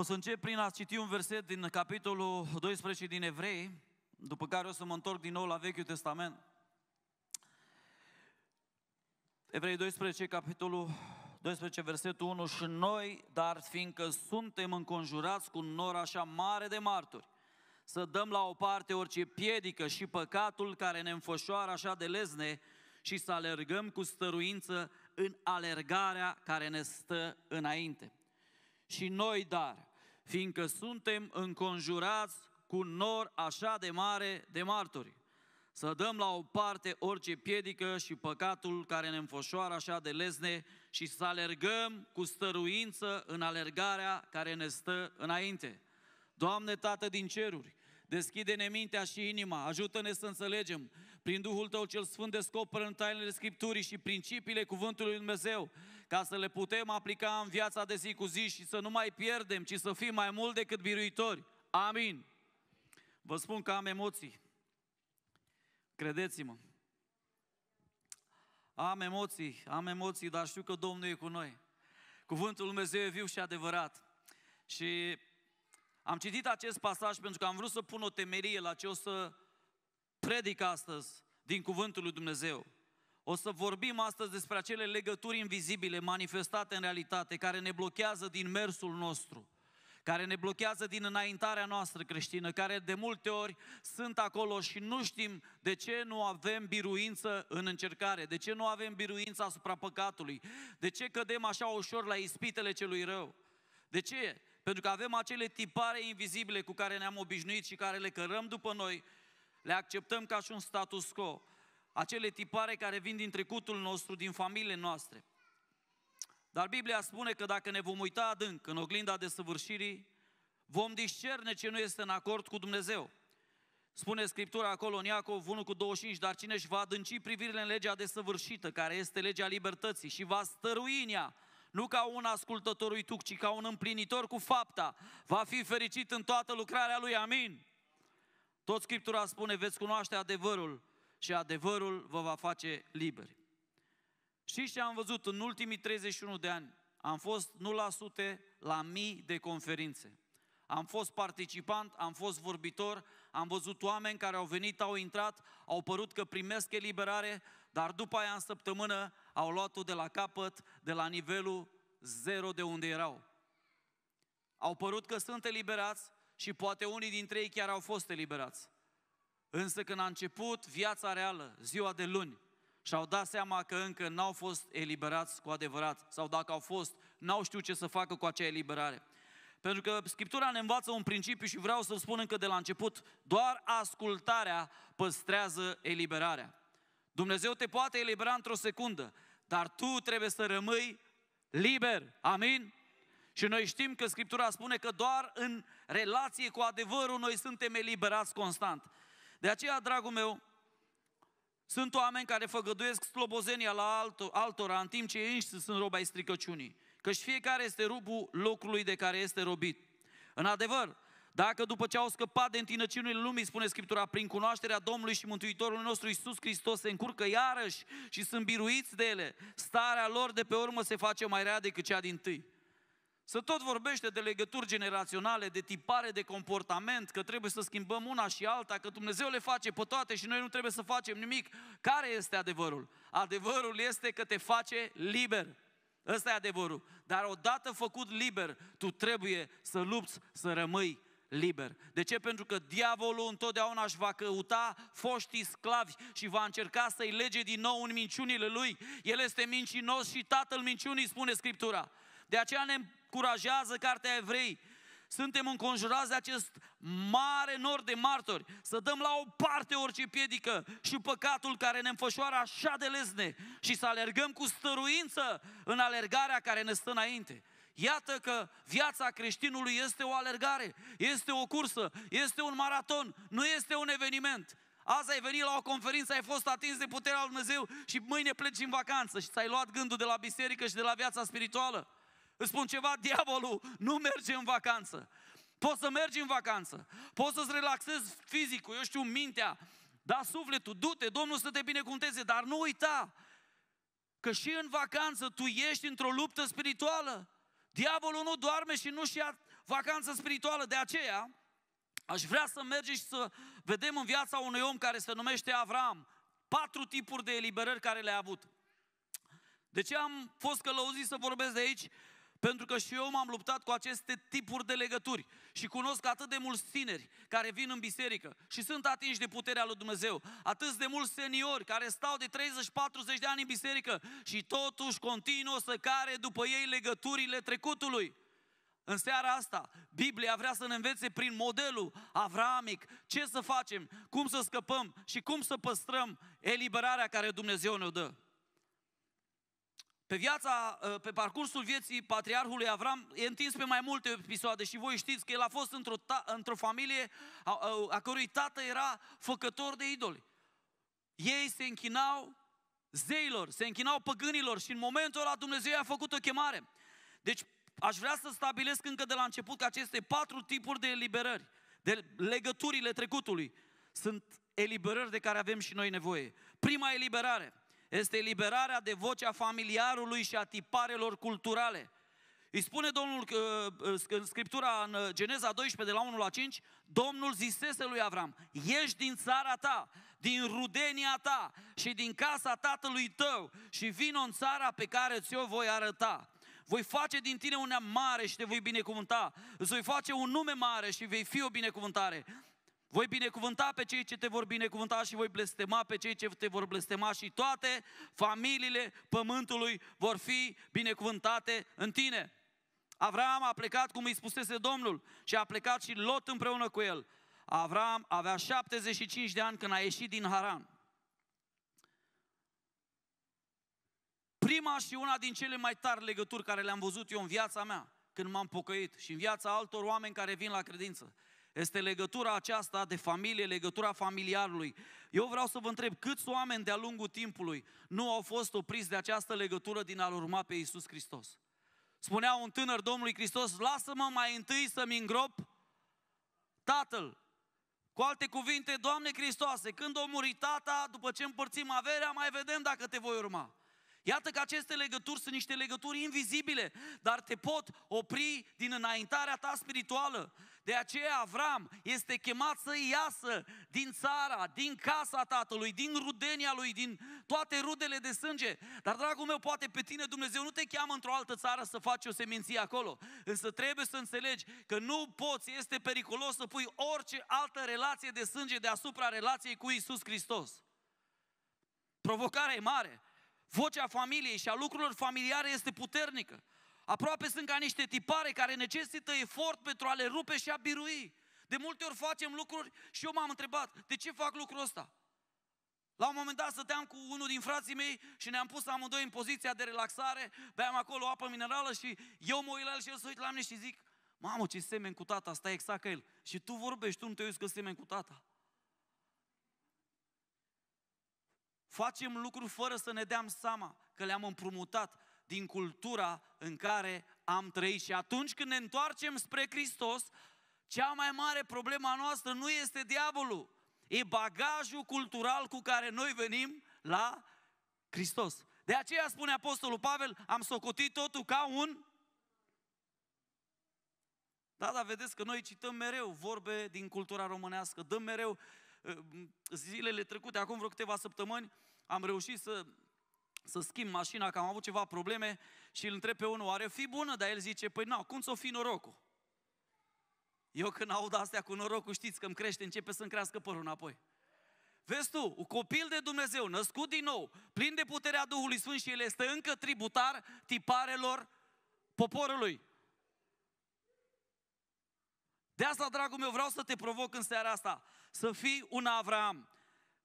O să încep prin a citi un verset din capitolul 12 din Evrei, după care o să mă întorc din nou la Vechiul Testament. Evrei 12, capitolul 12, versetul 1 Și noi, dar fiindcă suntem înconjurați cu un nor așa mare de marturi, să dăm la o parte orice piedică și păcatul care ne înfășoară așa de lezne și să alergăm cu stăruință în alergarea care ne stă înainte. Și noi, dar, fiindcă suntem înconjurați cu un nor așa de mare de martori. Să dăm la o parte orice piedică și păcatul care ne înfășoară așa de lezne și să alergăm cu stăruință în alergarea care ne stă înainte. Doamne Tată din ceruri, deschide-ne mintea și inima, ajută-ne să înțelegem. Prin Duhul Tău cel Sfânt descoperă în tainele Scripturii și principiile Cuvântului Dumnezeu ca să le putem aplica în viața de zi cu zi și să nu mai pierdem, ci să fim mai mult decât biruitori. Amin. Vă spun că am emoții. Credeți-mă. Am emoții, am emoții, dar știu că Domnul e cu noi. Cuvântul Lui Dumnezeu e viu și adevărat. Și am citit acest pasaj pentru că am vrut să pun o temerie la ce o să predic astăzi din Cuvântul lui Dumnezeu. O să vorbim astăzi despre acele legături invizibile manifestate în realitate, care ne blochează din mersul nostru, care ne blochează din înaintarea noastră creștină, care de multe ori sunt acolo și nu știm de ce nu avem biruință în încercare, de ce nu avem biruință asupra păcatului, de ce cădem așa ușor la ispitele celui rău. De ce? Pentru că avem acele tipare invizibile cu care ne-am obișnuit și care le cărăm după noi, le acceptăm ca și un status quo acele tipare care vin din trecutul nostru, din familiile noastre. Dar Biblia spune că dacă ne vom uita adânc în oglinda de săvârșirii, vom discerne ce nu este în acord cu Dumnezeu. Spune Scriptura acolo în Iacov 1 cu 25, dar cine își va adânci privirile în legea desăvârșită, care este legea libertății, și va stărui în ea, nu ca un ascultător uituc, ci ca un împlinitor cu fapta, va fi fericit în toată lucrarea lui, amin? Tot Scriptura spune, veți cunoaște adevărul și adevărul vă va face liberi. Și ce am văzut în ultimii 31 de ani? Am fost nu la sute, la mii de conferințe. Am fost participant, am fost vorbitor, am văzut oameni care au venit, au intrat, au părut că primesc eliberare, dar după aia în săptămână au luat-o de la capăt, de la nivelul zero de unde erau. Au părut că sunt eliberați și poate unii dintre ei chiar au fost eliberați. Însă când a început viața reală, ziua de luni, și-au dat seama că încă n-au fost eliberați cu adevărat, sau dacă au fost, n-au știut ce să facă cu acea eliberare. Pentru că Scriptura ne învață un principiu și vreau să spun încă de la început, doar ascultarea păstrează eliberarea. Dumnezeu te poate elibera într-o secundă, dar tu trebuie să rămâi liber. Amin? Și noi știm că Scriptura spune că doar în relație cu adevărul noi suntem eliberați constant. De aceea, dragul meu, sunt oameni care făgăduiesc slobozenia la alto, altora, în timp ce ei înșiși sunt robai stricăciunii. Căci fiecare este rubul locului de care este robit. În adevăr, dacă după ce au scăpat de întinăciunile lumii, spune Scriptura, prin cunoașterea Domnului și Mântuitorului nostru Isus Hristos se încurcă iarăși și sunt biruiți de ele, starea lor de pe urmă se face mai rea decât cea din tâi. Să tot vorbește de legături generaționale, de tipare de comportament, că trebuie să schimbăm una și alta, că Dumnezeu le face pe toate și noi nu trebuie să facem nimic. Care este adevărul? Adevărul este că te face liber. Ăsta e adevărul. Dar odată făcut liber, tu trebuie să lupți să rămâi liber. De ce? Pentru că diavolul întotdeauna își va căuta foștii sclavi și va încerca să-i lege din nou în minciunile lui. El este mincinos și tatăl minciunii, spune Scriptura. De aceea ne încurajează cartea Evrei. Suntem înconjurați de acest mare nor de martori, să dăm la o parte orice piedică și păcatul care ne înfășoară așa de lezne și să alergăm cu stăruință în alergarea care ne stă înainte. Iată că viața creștinului este o alergare, este o cursă, este un maraton, nu este un eveniment. Azi ai venit la o conferință, ai fost atins de puterea lui Dumnezeu și mâine pleci în vacanță și ți-ai luat gândul de la biserică și de la viața spirituală. Îți spun ceva, diavolul nu merge în vacanță. Poți să mergi în vacanță, poți să-ți relaxezi fizicul, eu știu, mintea, da sufletul, du-te, Domnul să te binecuvânteze, dar nu uita că și în vacanță tu ești într-o luptă spirituală. Diavolul nu doarme și nu-și ia vacanță spirituală, de aceea aș vrea să mergem și să vedem în viața unui om care se numește Avram, patru tipuri de eliberări care le-a avut. De ce am fost călăuzit să vorbesc de aici? Pentru că și eu m-am luptat cu aceste tipuri de legături și cunosc atât de mulți tineri care vin în biserică și sunt atinși de puterea lui Dumnezeu, atât de mulți seniori care stau de 30-40 de ani în biserică și totuși continuă să care după ei legăturile trecutului. În seara asta, Biblia vrea să ne învețe prin modelul avramic ce să facem, cum să scăpăm și cum să păstrăm eliberarea care Dumnezeu ne-o dă. Pe viața, ă, pe parcursul vieții patriarhului Avram e întins pe mai multe episoade și voi știți că el a fost într-o, ta, într-o familie a, a, a cărui tată era făcător de idoli. Ei se închinau zeilor, se închinau păgânilor și în momentul ăla Dumnezeu i-a făcut o chemare. Deci aș vrea să stabilesc încă de la început că aceste patru tipuri de eliberări, de legăturile trecutului, sunt eliberări de care avem și noi nevoie. Prima eliberare, este eliberarea de vocea familiarului și a tiparelor culturale. Îi spune Domnul uh, uh, în Scriptura, în uh, Geneza 12, de la 1 la 5, Domnul zisese lui Avram, ieși din țara ta, din rudenia ta și din casa tatălui tău și vino în țara pe care ți-o voi arăta. Voi face din tine un neam mare și te voi binecuvânta. Îți voi face un nume mare și vei fi o binecuvântare. Voi binecuvânta pe cei ce te vor binecuvânta și voi blestema pe cei ce te vor blestema și toate familiile pământului vor fi binecuvântate în tine. Avram a plecat cum îi spusese Domnul și a plecat și Lot împreună cu el. Avram avea 75 de ani când a ieșit din Haran. Prima și una din cele mai tari legături care le-am văzut eu în viața mea, când m-am pocăit și în viața altor oameni care vin la credință. Este legătura aceasta de familie, legătura familiarului. Eu vreau să vă întreb, câți oameni de-a lungul timpului nu au fost opriți de această legătură din a-L urma pe Iisus Hristos? Spunea un tânăr Domnului Hristos, lasă-mă mai întâi să-mi îngrop tatăl. Cu alte cuvinte, Doamne Hristoase, când o muri tata, după ce împărțim averea, mai vedem dacă te voi urma. Iată că aceste legături sunt niște legături invizibile, dar te pot opri din înaintarea ta spirituală. De aceea Avram este chemat să iasă din țara, din casa tatălui, din rudenia lui, din toate rudele de sânge. Dar, dragul meu, poate pe tine Dumnezeu nu te cheamă într-o altă țară să faci o seminție acolo. Însă trebuie să înțelegi că nu poți, este periculos să pui orice altă relație de sânge deasupra relației cu Isus Hristos. Provocarea e mare. Vocea familiei și a lucrurilor familiare este puternică. Aproape sunt ca niște tipare care necesită efort pentru a le rupe și a birui. De multe ori facem lucruri și eu m-am întrebat, de ce fac lucrul ăsta? La un moment dat stăteam cu unul din frații mei și ne-am pus amândoi în poziția de relaxare, beam acolo apă minerală și eu mă uit la el și el se uit la mine și zic, mamă, ce semen cu tata, stai exact ca el. Și tu vorbești, tu nu te uiți că semen cu tata. Facem lucruri fără să ne deam seama că le-am împrumutat din cultura în care am trăit. Și atunci când ne întoarcem spre Hristos, cea mai mare problema noastră nu este diavolul, e bagajul cultural cu care noi venim la Hristos. De aceea spune Apostolul Pavel, am socotit totul ca un... Da, dar vedeți că noi cităm mereu vorbe din cultura românească, dăm mereu eh, zilele trecute, acum vreo câteva săptămâni, am reușit să să schimb mașina, că am avut ceva probleme și îl întreb pe unul, oare fi bună? Dar el zice, păi nu, cum să o fi norocul? Eu când aud astea cu norocul, știți că îmi crește, începe să-mi crească părul înapoi. Vezi tu, un copil de Dumnezeu, născut din nou, plin de puterea Duhului Sfânt și el este încă tributar tiparelor poporului. De asta, dragul meu, vreau să te provoc în seara asta, să fii un Avram,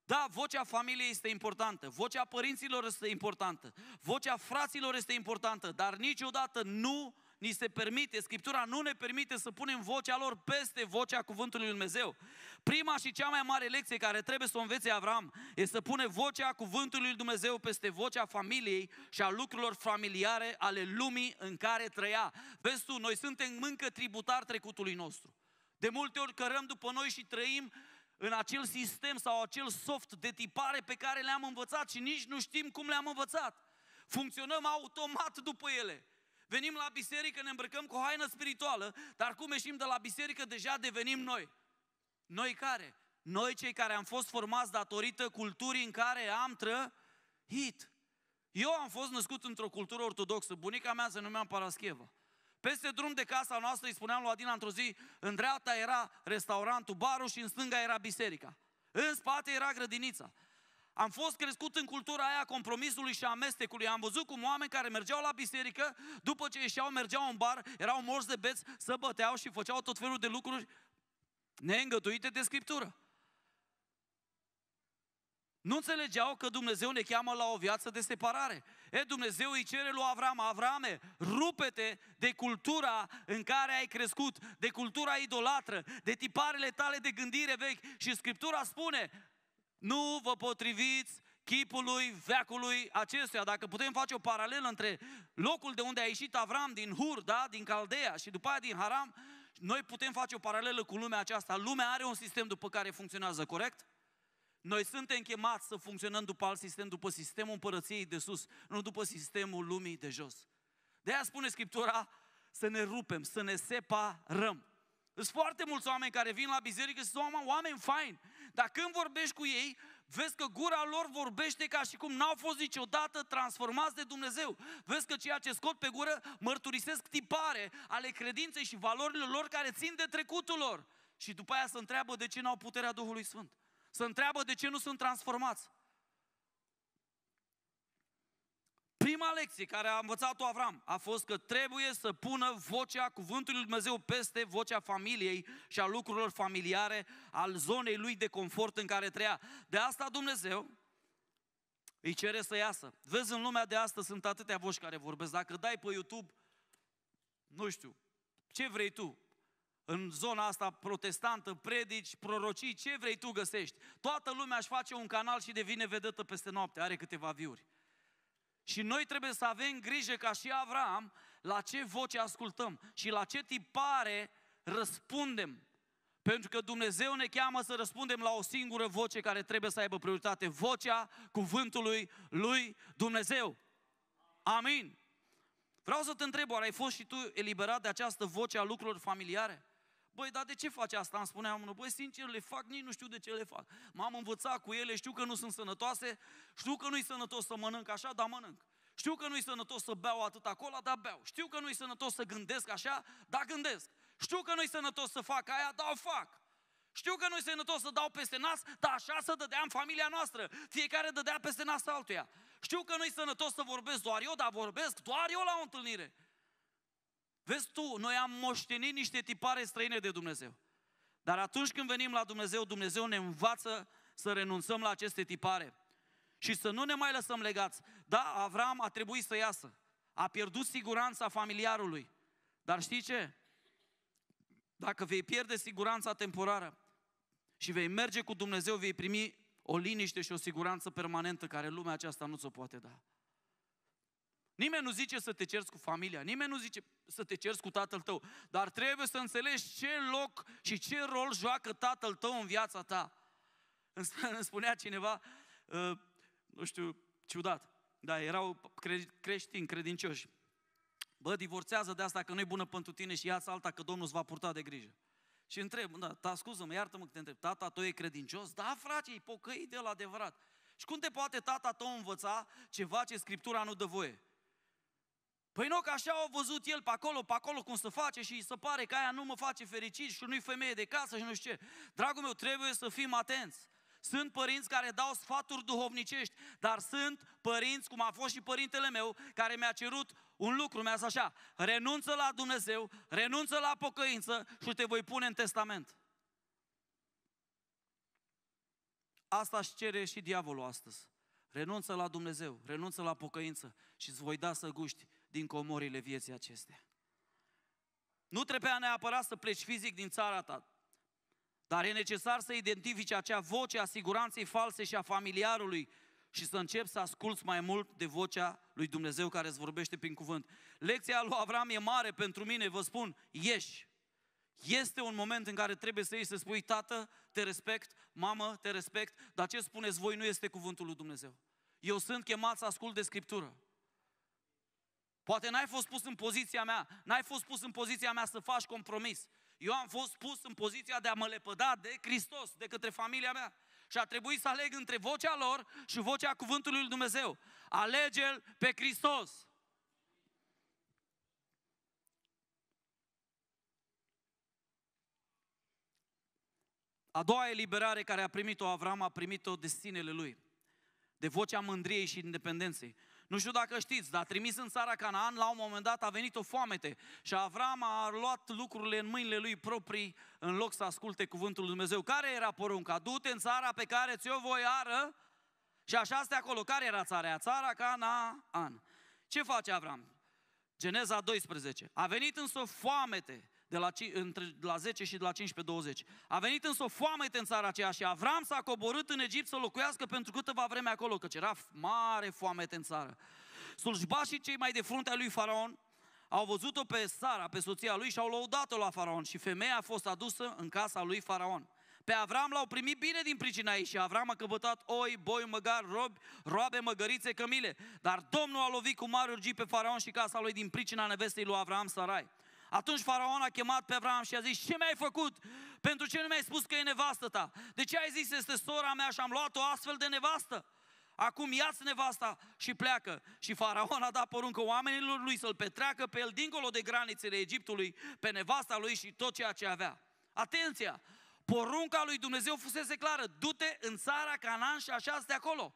da, vocea familiei este importantă, vocea părinților este importantă, vocea fraților este importantă, dar niciodată nu ni se permite, Scriptura nu ne permite să punem vocea lor peste vocea Cuvântului Lui Dumnezeu. Prima și cea mai mare lecție care trebuie să o învețe Avram este să pune vocea Cuvântului Lui Dumnezeu peste vocea familiei și a lucrurilor familiare ale lumii în care trăia. Vezi tu, noi suntem încă tributar trecutului nostru. De multe ori cărăm după noi și trăim în acel sistem sau acel soft de tipare pe care le-am învățat și nici nu știm cum le-am învățat. Funcționăm automat după ele. Venim la biserică, ne îmbrăcăm cu o haină spirituală, dar cum ieșim de la biserică, deja devenim noi. Noi care? Noi cei care am fost formați datorită culturii în care am trăit. Eu am fost născut într-o cultură ortodoxă. Bunica mea se numea Parascheva. Peste drum de casa noastră, îi spuneam lui Adina într-o zi, în dreapta era restaurantul, barul și în stânga era biserica. În spate era grădinița. Am fost crescut în cultura aia compromisului și amestecului. Am văzut cum oameni care mergeau la biserică, după ce ieșeau, mergeau în bar, erau morți de beți, să băteau și făceau tot felul de lucruri neîngătuite de Scriptură. Nu înțelegeau că Dumnezeu ne cheamă la o viață de separare. E, Dumnezeu îi cere lui Avram, Avrame, rupete de cultura în care ai crescut, de cultura idolatră, de tiparele tale de gândire vechi. Și Scriptura spune, nu vă potriviți chipului veacului acestuia. Dacă putem face o paralelă între locul de unde a ieșit Avram din Hur, da, din Caldea și după aia din Haram, noi putem face o paralelă cu lumea aceasta. Lumea are un sistem după care funcționează, corect? Noi suntem chemați să funcționăm după alt sistem, după sistemul împărăției de sus, nu după sistemul lumii de jos. De aia spune Scriptura să ne rupem, să ne separăm. Sunt foarte mulți oameni care vin la biserică și sunt oameni faini, dar când vorbești cu ei, Vezi că gura lor vorbește ca și cum n-au fost niciodată transformați de Dumnezeu. Vezi că ceea ce scot pe gură mărturisesc tipare ale credinței și valorilor lor care țin de trecutul lor. Și după aia se întreabă de ce n-au puterea Duhului Sfânt. Se întreabă de ce nu sunt transformați. Prima lecție care a învățat-o Avram a fost că trebuie să pună vocea cuvântului Lui Dumnezeu peste vocea familiei și a lucrurilor familiare, al zonei lui de confort în care trăia. De asta Dumnezeu îi cere să iasă. Vezi, în lumea de astăzi sunt atâtea voci care vorbesc. Dacă dai pe YouTube, nu știu, ce vrei tu, în zona asta protestantă, predici, prorocii, ce vrei tu găsești. Toată lumea își face un canal și devine vedetă peste noapte, are câteva viuri. Și noi trebuie să avem grijă ca și Avram la ce voce ascultăm și la ce tipare răspundem. Pentru că Dumnezeu ne cheamă să răspundem la o singură voce care trebuie să aibă prioritate, vocea cuvântului lui Dumnezeu. Amin. Vreau să te întreb, oare ai fost și tu eliberat de această voce a lucrurilor familiare? Băi, dar de ce faci asta? Îmi spunea unul. Băi, sincer, le fac, nici nu știu de ce le fac. M-am învățat cu ele, știu că nu sunt sănătoase, știu că nu-i sănătos să mănânc așa, dar mănânc. Știu că nu-i sănătos să beau atât acolo, dar beau. Știu că nu-i sănătos să gândesc așa, dar gândesc. Știu că nu-i sănătos să fac aia, dar o fac. Știu că nu-i sănătos să dau peste nas, dar așa să dădeam familia noastră. Fiecare dădea peste nas altuia. Știu că nu-i sănătos să vorbesc doar eu, dar vorbesc doar eu la o întâlnire. Vezi tu, noi am moștenit niște tipare străine de Dumnezeu. Dar atunci când venim la Dumnezeu, Dumnezeu ne învață să renunțăm la aceste tipare și să nu ne mai lăsăm legați. Da, Avram a trebuit să iasă. A pierdut siguranța familiarului. Dar știi ce? Dacă vei pierde siguranța temporară și vei merge cu Dumnezeu, vei primi o liniște și o siguranță permanentă care lumea aceasta nu ți-o poate da. Nimeni nu zice să te cerți cu familia, nimeni nu zice să te cerți cu tatăl tău, dar trebuie să înțelegi ce loc și ce rol joacă tatăl tău în viața ta. Îmi spunea cineva, ă, nu știu, ciudat, dar erau creștini, credincioși. Bă, divorțează de asta că nu e bună pentru tine și ia-ți alta că Domnul îți va purta de grijă. Și întreb, da, ta, da, scuză-mă, iartă-mă că te întreb, tata tău e credincios? Da, frate, e pocăit de la adevărat. Și cum te poate tata tău învăța ceva ce Scriptura nu dă voie? Păi nu, că așa au văzut el pe acolo, pe acolo cum se face și îi se pare că aia nu mă face fericit și nu-i femeie de casă și nu știu ce. Dragul meu, trebuie să fim atenți. Sunt părinți care dau sfaturi duhovnicești, dar sunt părinți, cum a fost și părintele meu, care mi-a cerut un lucru, mi-a zis așa, renunță la Dumnezeu, renunță la pocăință și te voi pune în testament. Asta își cere și diavolul astăzi. Renunță la Dumnezeu, renunță la pocăință și îți voi da să guști din comorile vieții acestea. Nu trebuia neapărat să pleci fizic din țara ta, dar e necesar să identifici acea voce a siguranței false și a familiarului și să începi să asculți mai mult de vocea lui Dumnezeu care îți vorbește prin cuvânt. Lecția lui Avram e mare pentru mine, vă spun, ieși. Este un moment în care trebuie să ieși să spui, tată, te respect, mamă, te respect, dar ce spuneți voi nu este cuvântul lui Dumnezeu. Eu sunt chemat să ascult de Scriptură. Poate n-ai fost pus în poziția mea, n-ai fost pus în poziția mea să faci compromis. Eu am fost pus în poziția de a mă lepăda de Hristos, de către familia mea. Și a trebuit să aleg între vocea lor și vocea cuvântului lui Dumnezeu. Alege-L pe Hristos! A doua eliberare care a primit-o Avram a primit-o de sinele lui, de vocea mândriei și independenței. Nu știu dacă știți, dar trimis în țara Canaan, la un moment dat a venit o foamete și Avram a luat lucrurile în mâinile lui proprii în loc să asculte cuvântul lui Dumnezeu. Care era porunca? Du-te în țara pe care ți-o voi ară și așa este acolo. Care era țara aia? Țara Canaan. Ce face Avram? Geneza 12. A venit însă foamete de la, între, de la 10 și de la 15-20. A venit însă o foame în țara aceea și Avram s-a coborât în Egipt să locuiască pentru câteva vreme acolo, căci era mare foame în țară. Slujbașii cei mai de fruntea lui Faraon au văzut-o pe Sara, pe soția lui și au lăudat-o la Faraon și femeia a fost adusă în casa lui Faraon. Pe Avram l-au primit bine din pricina ei și Avram a căpătat oi, boi, măgar, robi, roabe, măgărițe, cămile. Dar Domnul a lovit cu mari urgii pe faraon și casa lui din pricina nevestei lui Avram Sarai. Atunci faraon a chemat pe Avram și a zis, ce mi-ai făcut? Pentru ce nu mi-ai spus că e nevastă ta? De ce ai zis, este sora mea și am luat-o astfel de nevastă? Acum iați nevasta și pleacă. Și faraon a dat poruncă oamenilor lui să-l petreacă pe el dincolo de granițele Egiptului, pe nevasta lui și tot ceea ce avea. Atenția! Porunca lui Dumnezeu fusese clară, du-te în țara Canaan și așa de acolo.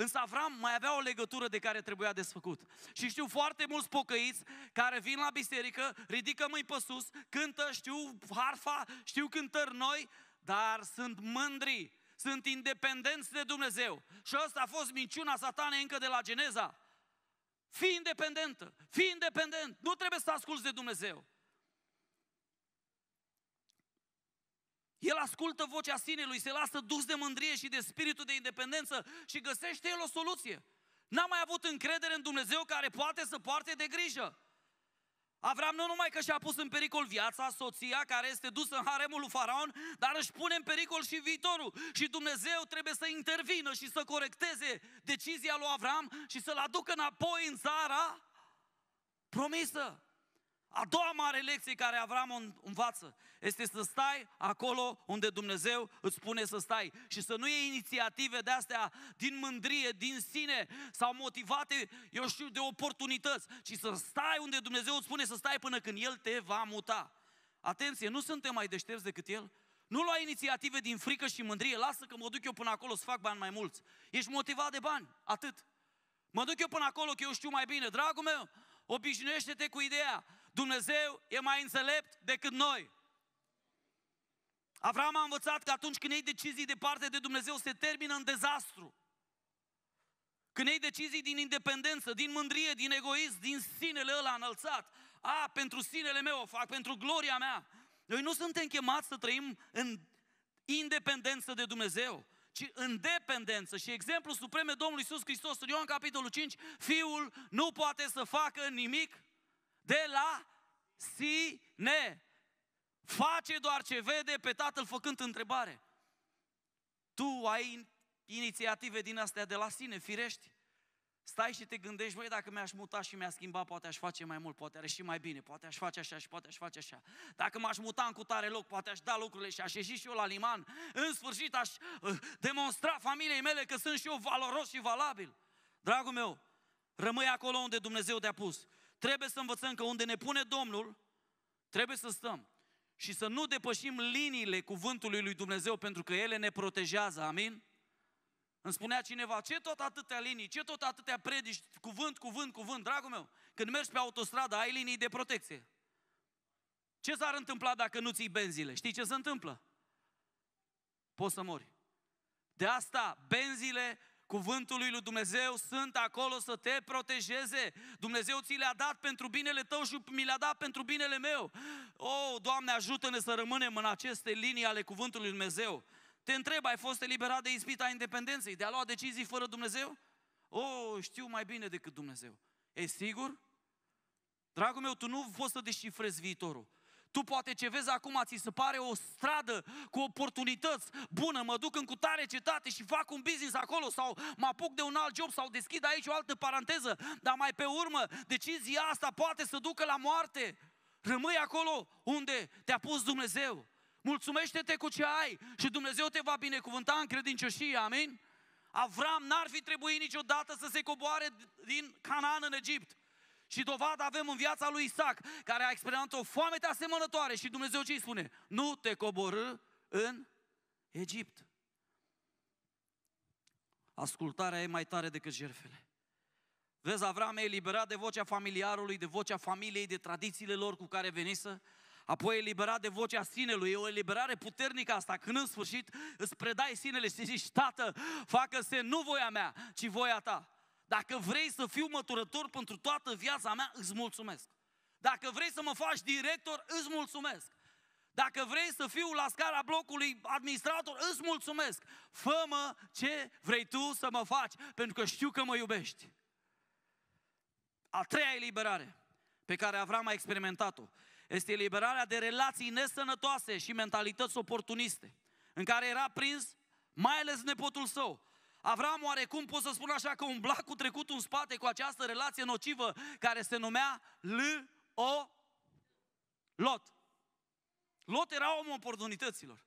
Însă Avram mai avea o legătură de care trebuia desfăcut. Și știu foarte mulți pocăiți care vin la biserică, ridică mâini pe sus, cântă, știu harfa, știu cântări noi, dar sunt mândri, sunt independenți de Dumnezeu. Și asta a fost minciuna satanei încă de la Geneza. Fii independentă, fii independent, nu trebuie să asculți de Dumnezeu. El ascultă vocea sinelui, se lasă dus de mândrie și de spiritul de independență și găsește el o soluție. N-a mai avut încredere în Dumnezeu care poate să poarte de grijă. Avram nu numai că și-a pus în pericol viața, soția care este dusă în haremul lui Faraon, dar își pune în pericol și viitorul. Și Dumnezeu trebuie să intervină și să corecteze decizia lui Avram și să-l aducă înapoi în țara promisă. A doua mare lecție care Avram o învață este să stai acolo unde Dumnezeu îți spune să stai și să nu iei inițiative de astea din mândrie, din sine sau motivate, eu știu, de oportunități, ci să stai unde Dumnezeu îți spune să stai până când El te va muta. Atenție, nu suntem mai deștepți decât El, nu lua inițiative din frică și mândrie, lasă că mă duc eu până acolo să fac bani mai mulți. Ești motivat de bani, atât. Mă duc eu până acolo că eu știu mai bine. Dragul meu, obișnuiește-te cu ideea Dumnezeu e mai înțelept decât noi. Avram a învățat că atunci când iei decizii de parte de Dumnezeu se termină în dezastru. Când iei decizii din independență, din mândrie, din egoism, din sinele ăla înălțat, a, pentru sinele meu o fac, pentru gloria mea. Noi nu suntem chemați să trăim în independență de Dumnezeu, ci în dependență. Și exemplul supreme Domnului Iisus Hristos în Ioan capitolul 5, Fiul nu poate să facă nimic de la sine. Face doar ce vede pe tatăl făcând întrebare. Tu ai inițiative din astea de la sine, firești. Stai și te gândești, voi dacă mi-aș muta și mi-aș schimba, poate aș face mai mult, poate are și mai bine, poate aș face așa și poate aș face așa. Dacă m-aș muta în cutare loc, poate aș da lucrurile și aș ieși și eu la liman. În sfârșit aș uh, demonstra familiei mele că sunt și eu valoros și valabil. Dragul meu, rămâi acolo unde Dumnezeu te-a pus. Trebuie să învățăm că unde ne pune Domnul, trebuie să stăm. Și să nu depășim liniile cuvântului lui Dumnezeu, pentru că ele ne protejează, amin? Îmi spunea cineva, ce tot atâtea linii, ce tot atâtea predici, cuvânt, cuvânt, cuvânt, dragul meu, când mergi pe autostradă, ai linii de protecție. Ce s-ar întâmpla dacă nu ții benzile? Știi ce se întâmplă? Poți să mori. De asta, benzile cuvântului lui Dumnezeu sunt acolo să te protejeze. Dumnezeu ți le-a dat pentru binele tău și mi le-a dat pentru binele meu. O, oh, Doamne, ajută-ne să rămânem în aceste linii ale cuvântului lui Dumnezeu. Te întreb, ai fost eliberat de ispita independenței, de a lua decizii fără Dumnezeu? O, oh, știu mai bine decât Dumnezeu. E sigur? Dragul meu, tu nu poți să descifrezi viitorul. Tu poate ce vezi acum ți se pare o stradă cu oportunități bună, mă duc în cutare cetate și fac un business acolo sau mă apuc de un alt job sau deschid aici o altă paranteză, dar mai pe urmă decizia asta poate să ducă la moarte. Rămâi acolo unde te-a pus Dumnezeu. Mulțumește-te cu ce ai și Dumnezeu te va binecuvânta în credincioșie, amin? Avram n-ar fi trebuit niciodată să se coboare din Canaan în Egipt. Și dovada avem în viața lui Isaac, care a experimentat o foame asemănătoare și Dumnezeu ce îi spune? Nu te coborâ în Egipt. Ascultarea e mai tare decât jerfele. Vezi, Avram e eliberat de vocea familiarului, de vocea familiei, de tradițiile lor cu care venise, apoi eliberat de vocea sinelui. E o eliberare puternică asta, când în sfârșit îți predai sinele și zici, tată, facă-se nu voia mea, ci voia ta. Dacă vrei să fiu măturător pentru toată viața mea, îți mulțumesc. Dacă vrei să mă faci director, îți mulțumesc. Dacă vrei să fiu la scara blocului administrator, îți mulțumesc. Fă-mă ce vrei tu să mă faci, pentru că știu că mă iubești. A treia eliberare pe care Avram a experimentat-o este eliberarea de relații nesănătoase și mentalități oportuniste, în care era prins mai ales nepotul său, Avram oarecum pot să spun așa că blac cu trecut în spate cu această relație nocivă care se numea L-O Lot. Lot era omul oportunităților.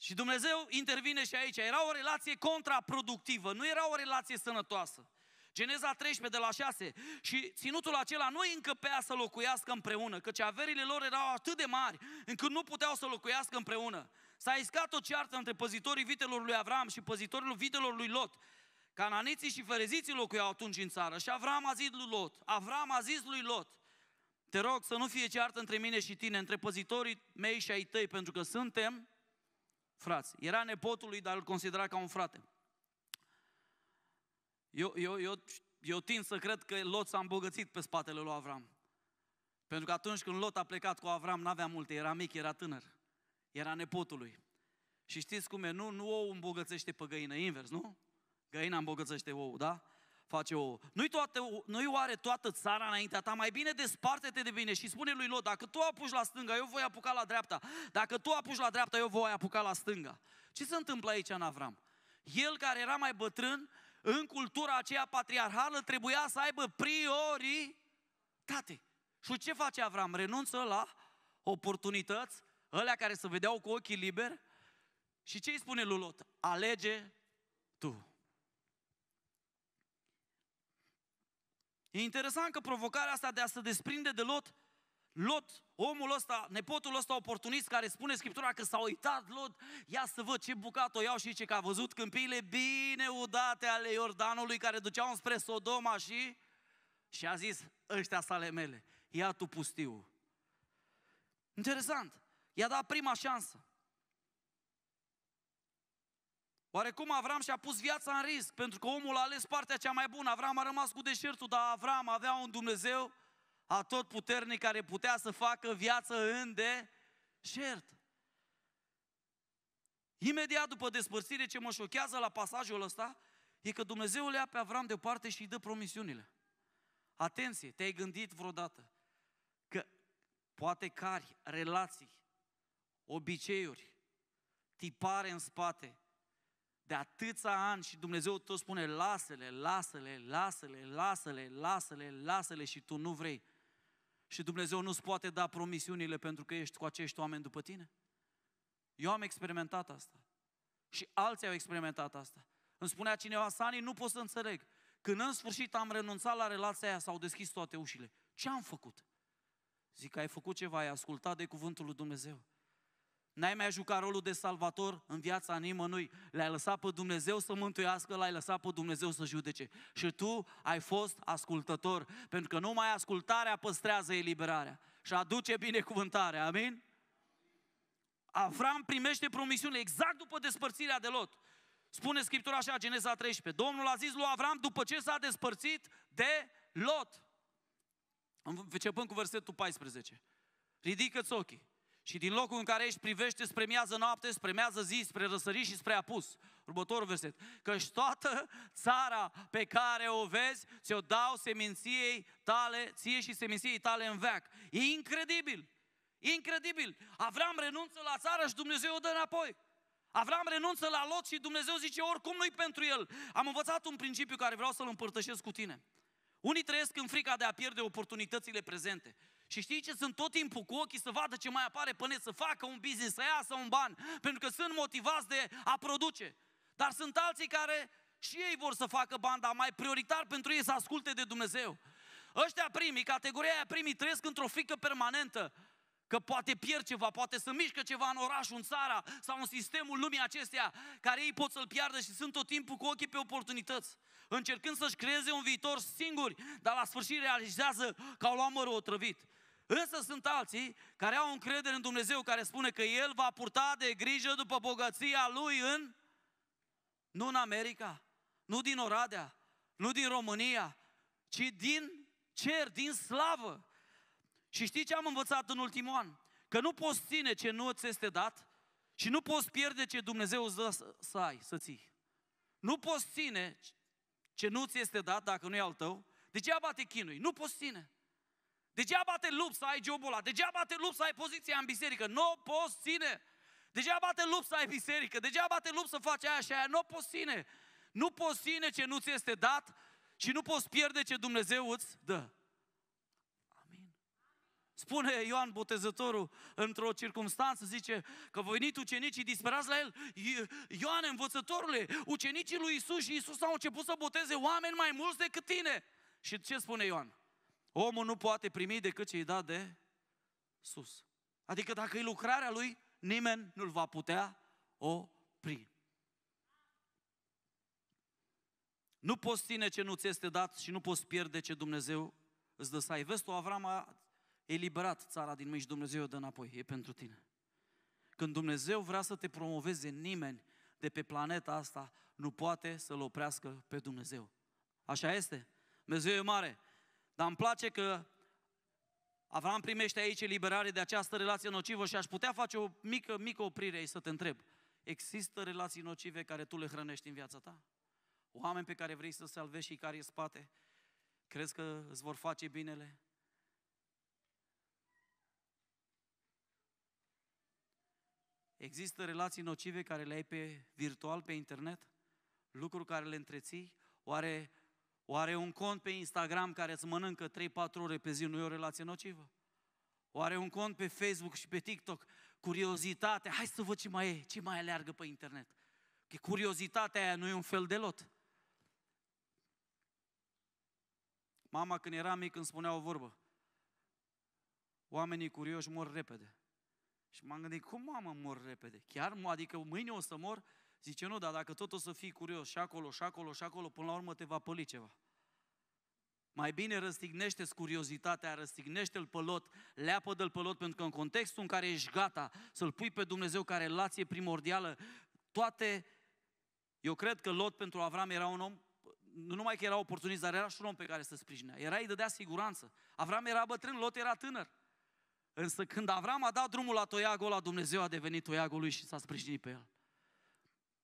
Și Dumnezeu intervine și aici. Era o relație contraproductivă, nu era o relație sănătoasă. Geneza 13 de la 6. Și ținutul acela nu îi încăpea să locuiască împreună, căci averile lor erau atât de mari încât nu puteau să locuiască împreună. S-a iscat o ceartă între păzitorii vitelor lui Avram și păzitorii vitelor lui Lot. Cananiții și fereziții locuiau atunci în țară și Avram a zis lui Lot, Avram a zis lui Lot, te rog să nu fie ceartă între mine și tine, între păzitorii mei și ai tăi, pentru că suntem frați. Era nepotul lui, dar îl considera ca un frate. Eu, eu, eu, eu tind să cred că Lot s-a îmbogățit pe spatele lui Avram. Pentru că atunci când Lot a plecat cu Avram, n-avea multe, era mic, era tânăr era nepotul lui. Și știți cum e, nu, nu ou îmbogățește pe găină, invers, nu? Găina îmbogățește ou, da? Face ou. Nu-i, toate, nu-i oare toată țara înaintea ta? Mai bine desparte-te de bine. și spune lui Lot, dacă tu apuci la stânga, eu voi apuca la dreapta. Dacă tu apuci la dreapta, eu voi apuca la stânga. Ce se întâmplă aici în Avram? El care era mai bătrân, în cultura aceea patriarhală, trebuia să aibă prioritate. Și ce face Avram? Renunță la oportunități ălea care se vedeau cu ochii liberi. Și ce îi spune lui Lot? Alege tu. E interesant că provocarea asta de a se desprinde de Lot, Lot, omul ăsta, nepotul ăsta oportunist care spune Scriptura că s-a uitat Lot, ia să văd ce bucată o iau și ce că a văzut câmpiile bine udate ale Iordanului care duceau spre Sodoma și... Și a zis, ăștia sale mele, ia tu pustiu. Interesant. I-a dat prima șansă. Oarecum Avram și-a pus viața în risc, pentru că omul a ales partea cea mai bună. Avram a rămas cu deșertul, dar Avram avea un Dumnezeu tot puternic care putea să facă viață în deșert. Imediat după despărțire, ce mă șochează la pasajul ăsta, e că Dumnezeu le ia pe Avram deoparte și îi dă promisiunile. Atenție, te-ai gândit vreodată că poate cari, relații, obiceiuri, tipare în spate, de atâția ani și Dumnezeu tot spune lasă-le, lasă-le, lasă-le, lasă-le, lasă-le, lasă-le și tu nu vrei. Și Dumnezeu nu-ți poate da promisiunile pentru că ești cu acești oameni după tine. Eu am experimentat asta. Și alții au experimentat asta. Îmi spunea cineva, Sani, nu pot să înțeleg. Când în sfârșit am renunțat la relația aia, s-au deschis toate ușile. Ce am făcut? Zic, ai făcut ceva, ai ascultat de cuvântul lui Dumnezeu. N-ai mai jucat rolul de salvator în viața nimănui. L-ai lăsat pe Dumnezeu să mântuiască, l-ai lăsat pe Dumnezeu să judece. Și tu ai fost ascultător, pentru că numai ascultarea păstrează eliberarea și aduce binecuvântarea. Amin? Avram primește promisiune exact după despărțirea de Lot. Spune Scriptura așa, Geneza 13. Domnul a zis lui Avram după ce s-a despărțit de Lot. Începând cu versetul 14. Ridică-ți ochii și din locul în care ești privește spre miază noapte, spre miază zi, spre răsărit și spre apus. Următorul verset. Căci toată țara pe care o vezi, ți-o dau seminției tale, ție și seminției tale în veac. E incredibil! Incredibil! Avram renunță la țară și Dumnezeu o dă înapoi. Avram renunță la lot și Dumnezeu zice oricum nu-i pentru el. Am învățat un principiu care vreau să-l împărtășesc cu tine. Unii trăiesc în frica de a pierde oportunitățile prezente. Și știi ce? Sunt tot timpul cu ochii să vadă ce mai apare până să facă un business, să iasă un ban, pentru că sunt motivați de a produce. Dar sunt alții care și ei vor să facă bani, dar mai prioritar pentru ei să asculte de Dumnezeu. Ăștia primii, categoria aia primii, trăiesc într-o frică permanentă că poate pierd ceva, poate să mișcă ceva în oraș, în țara sau în sistemul lumii acesteia, care ei pot să-l piardă și sunt tot timpul cu ochii pe oportunități, încercând să-și creeze un viitor singuri, dar la sfârșit realizează că au luat mărul otrăvit. Însă sunt alții care au încredere în Dumnezeu, care spune că El va purta de grijă după bogăția Lui în... Nu în America, nu din Oradea, nu din România, ci din cer, din slavă. Și știi ce am învățat în ultimul an? Că nu poți ține ce nu ți este dat și nu poți pierde ce Dumnezeu îți dă să, să ai, să ții. Nu poți ține ce nu ți este dat dacă nu e al tău. Degeaba te chinui, nu poți ține. Degeaba te lupți să ai jobul ăla, degeaba te lupți să ai poziția în biserică, nu o poți ține. Degeaba te lupți să ai biserică, degeaba te lupți să faci aia și aia, nu o poți ține. Nu poți ține ce nu ți este dat și nu poți pierde ce Dumnezeu îți dă. Amin. Spune Ioan Botezătorul într-o circunstanță, zice că voi venit ucenicii disperați la el. Ioan, învățătorule, ucenicii lui Isus și Isus au început să boteze oameni mai mulți decât tine. Și ce spune Ioan? Omul nu poate primi decât ce i dat de sus. Adică dacă e lucrarea lui, nimeni nu-l va putea opri. Nu poți ține ce nu ți este dat și nu poți pierde ce Dumnezeu îți dă să ai. Vezi tu, Avram a eliberat țara din mâini și Dumnezeu o dă înapoi. E pentru tine. Când Dumnezeu vrea să te promoveze, nimeni de pe planeta asta nu poate să-L oprească pe Dumnezeu. Așa este? Dumnezeu e mare. Dar îmi place că Avram primește aici eliberare de această relație nocivă și aș putea face o mică, mică oprire aici să te întreb. Există relații nocive care tu le hrănești în viața ta? Oameni pe care vrei să salvezi și care e spate? Crezi că îți vor face binele? Există relații nocive care le ai pe virtual, pe internet? Lucruri care le întreții? Oare Oare un cont pe Instagram care îți mănâncă 3-4 ore pe zi nu e o relație nocivă? Oare un cont pe Facebook și pe TikTok, curiozitate, hai să văd ce mai e, ce mai aleargă pe internet. Că curiozitatea aia nu e un fel de lot. Mama când era mic îmi spunea o vorbă. Oamenii curioși mor repede. Și m-am gândit, cum mamă mor repede? Chiar, adică mâine o să mor? Zice, nu, dar dacă tot o să fii curios și acolo, și acolo, și acolo, până la urmă te va păli ceva. Mai bine răstignește-ți curiozitatea, răstignește-l pe lot, leapă-l pe lot, pentru că în contextul în care ești gata să-L pui pe Dumnezeu ca relație primordială, toate... Eu cred că Lot pentru Avram era un om, nu numai că era oportunist, dar era și un om pe care să sprijinea. Era, îi dădea siguranță. Avram era bătrân, Lot era tânăr. Însă când Avram a dat drumul la toiagul la Dumnezeu a devenit toiagul lui și s-a sprijinit pe el.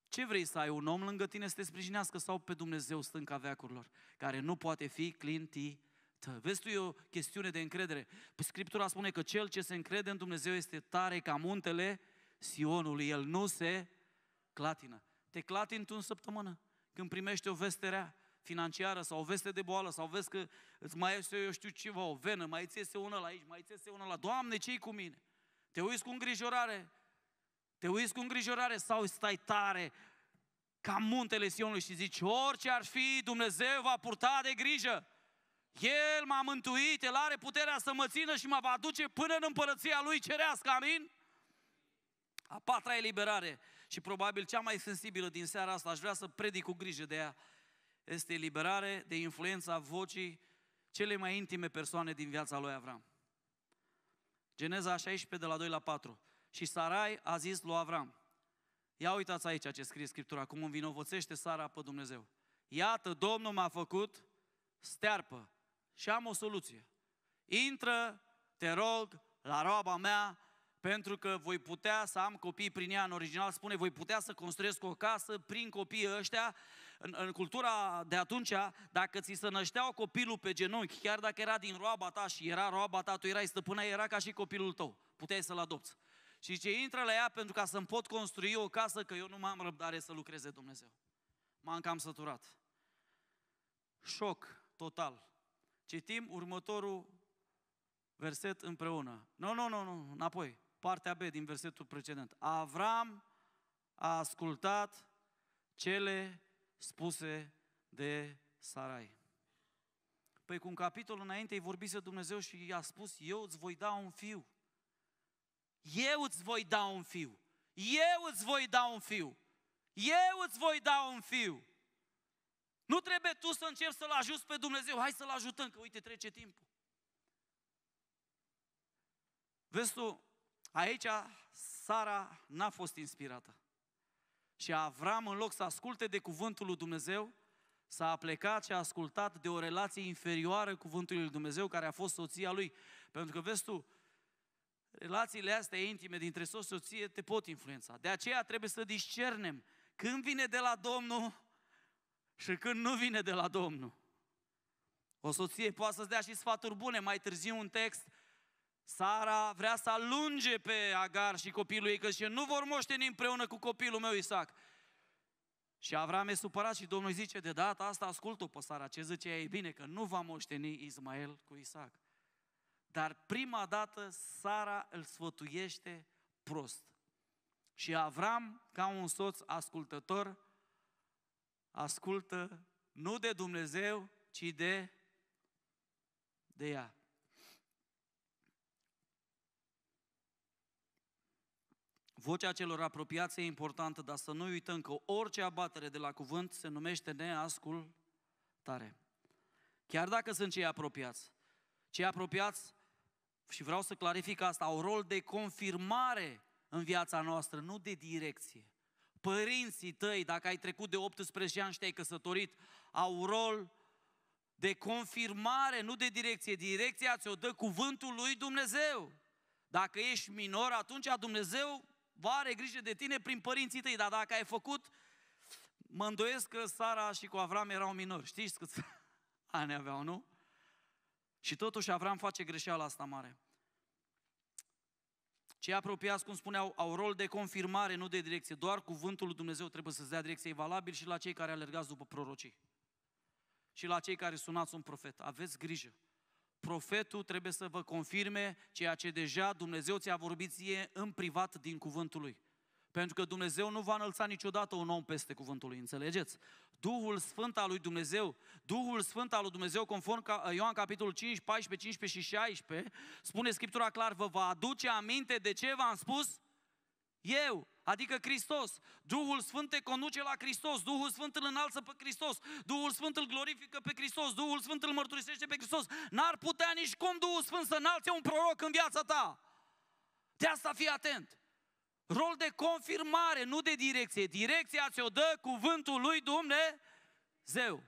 Ce vrei să ai? Un om lângă tine să te sprijinească sau pe Dumnezeu stânca veacurilor, care nu poate fi clintită? Vezi tu, e o chestiune de încredere. Scriptura spune că cel ce se încrede în Dumnezeu este tare ca muntele Sionului. El nu se clatină. Te clatini tu în săptămână când primești o veste rea financiară sau o veste de boală sau vezi că îți mai este eu știu ceva, o venă, mai ți iese una la aici, mai ți iese una la... Doamne, ce cu mine? Te uiți cu îngrijorare te uiți cu îngrijorare sau stai tare ca muntele Sionului și zici, orice ar fi, Dumnezeu va purta de grijă. El m-a mântuit, El are puterea să mă țină și mă va aduce până în împărăția Lui cerească, amin? A patra eliberare și probabil cea mai sensibilă din seara asta, aș vrea să predic cu grijă de ea, este eliberare de influența vocii cele mai intime persoane din viața lui Avram. Geneza 16, de la 2 la 4. Și Sarai a zis lui Avram, ia uitați aici ce scrie Scriptura, cum învinovățește Sara pe Dumnezeu. Iată, Domnul m-a făcut stearpă și am o soluție. Intră, te rog, la roaba mea, pentru că voi putea să am copii prin ea, în original spune, voi putea să construiesc o casă prin copiii ăștia. În, în cultura de atunci, dacă ți se nășteau copilul pe genunchi, chiar dacă era din roaba ta și era roaba ta, tu erai stăpâna, era ca și copilul tău. Puteai să-l adopți. Și ce intră la ea pentru ca să-mi pot construi o casă, că eu nu mai am răbdare să lucreze Dumnezeu. M-am cam săturat. Șoc total. Citim următorul verset împreună. Nu, nu, nu, nu, înapoi. Partea B din versetul precedent. Avram a ascultat cele spuse de Sarai. Păi cu un capitol înainte îi vorbise Dumnezeu și i-a spus, eu îți voi da un fiu eu îți voi da un fiu. Eu îți voi da un fiu. Eu îți voi da un fiu. Nu trebuie tu să începi să-L ajuți pe Dumnezeu. Hai să-L ajutăm, că uite, trece timpul. Vezi tu, aici Sara n-a fost inspirată. Și Avram, în loc să asculte de cuvântul lui Dumnezeu, s-a plecat și a ascultat de o relație inferioară cuvântului lui Dumnezeu, care a fost soția lui. Pentru că, vezi tu, Relațiile astea intime dintre soț soție te pot influența. De aceea trebuie să discernem când vine de la Domnul și când nu vine de la Domnul. O soție poate să-ți dea și sfaturi bune. Mai târziu un text, Sara vrea să alunge pe Agar și copilul ei, că și nu vor moșteni împreună cu copilul meu Isaac. Și Avram e supărat și Domnul îi zice, de data asta ascult-o pe Sara, ce zice ea e bine, că nu va moșteni Ismael cu Isaac. Dar prima dată Sara îl sfătuiește prost. Și Avram, ca un soț ascultător, ascultă nu de Dumnezeu, ci de, de ea. Vocea celor apropiați e importantă, dar să nu uităm că orice abatere de la cuvânt se numește neascultare. Chiar dacă sunt cei apropiați. Cei apropiați și vreau să clarific asta, au rol de confirmare în viața noastră, nu de direcție. Părinții tăi, dacă ai trecut de 18 ani și te-ai căsătorit, au rol de confirmare, nu de direcție. Direcția ți-o dă cuvântul lui Dumnezeu. Dacă ești minor, atunci Dumnezeu va are grijă de tine prin părinții tăi. Dar dacă ai făcut, mă îndoiesc că Sara și cu Avram erau minori. Știți câți ani aveau, nu? Și totuși Avram face greșeala asta mare. Cei apropiați, cum spuneau, au rol de confirmare, nu de direcție. Doar cuvântul lui Dumnezeu trebuie să-ți dea direcție. E valabil și la cei care alergați după prorocii. Și la cei care sunați un profet. Aveți grijă. Profetul trebuie să vă confirme ceea ce deja Dumnezeu ți-a vorbit ție în privat din cuvântul lui. Pentru că Dumnezeu nu va înălța niciodată un om peste cuvântul lui, înțelegeți? Duhul Sfânt al lui Dumnezeu, Duhul Sfânt al lui Dumnezeu, conform eh, Ioan capitolul 5, 14, 15 și 16, spune Scriptura clar, vă va aduce aminte de ce v-am spus eu, adică Hristos. Duhul Sfânt te conduce la Hristos, Duhul Sfânt îl înalță pe Hristos, Duhul Sfânt îl glorifică pe Hristos, Duhul Sfânt îl mărturisește pe Hristos. N-ar putea nici cum Duhul Sfânt să înalțe un proroc în viața ta. De asta fii atent. Rol de confirmare, nu de direcție. Direcția ți-o dă cuvântul lui Dumnezeu.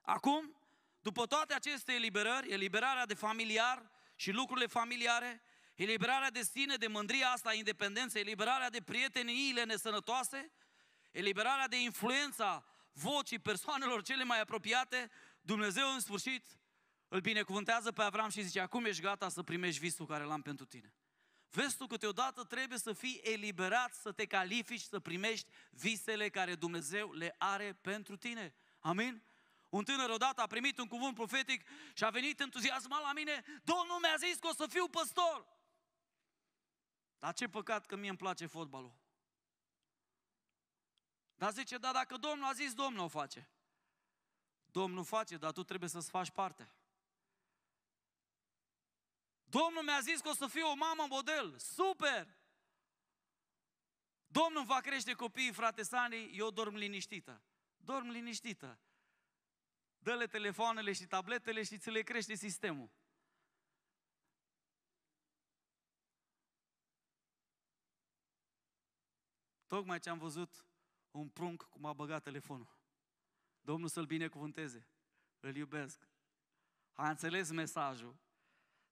Acum, după toate aceste eliberări, eliberarea de familiar și lucrurile familiare, eliberarea de sine, de mândria asta, independență, eliberarea de prieteniile nesănătoase, eliberarea de influența vocii persoanelor cele mai apropiate, Dumnezeu în sfârșit îl binecuvântează pe Avram și zice, acum ești gata să primești visul care l-am pentru tine. Vezi tu, câteodată trebuie să fii eliberat, să te califici, să primești visele care Dumnezeu le are pentru tine. Amin? Un tânăr odată a primit un cuvânt profetic și a venit entuziasmat la mine, Domnul mi-a zis că o să fiu păstor. Dar ce păcat că mie îmi place fotbalul. Dar zice, da, dacă Domnul a zis, Domnul o face. Domnul face, dar tu trebuie să-ți faci parte. Domnul mi-a zis că o să fiu o mamă model. Super! Domnul va crește copiii, frate Sani, eu dorm liniștită. Dorm liniștită. Dă-le telefoanele și tabletele și ți le crește sistemul. Tocmai ce am văzut un prunc cum a băgat telefonul. Domnul să-l binecuvânteze. Îl iubesc. A înțeles mesajul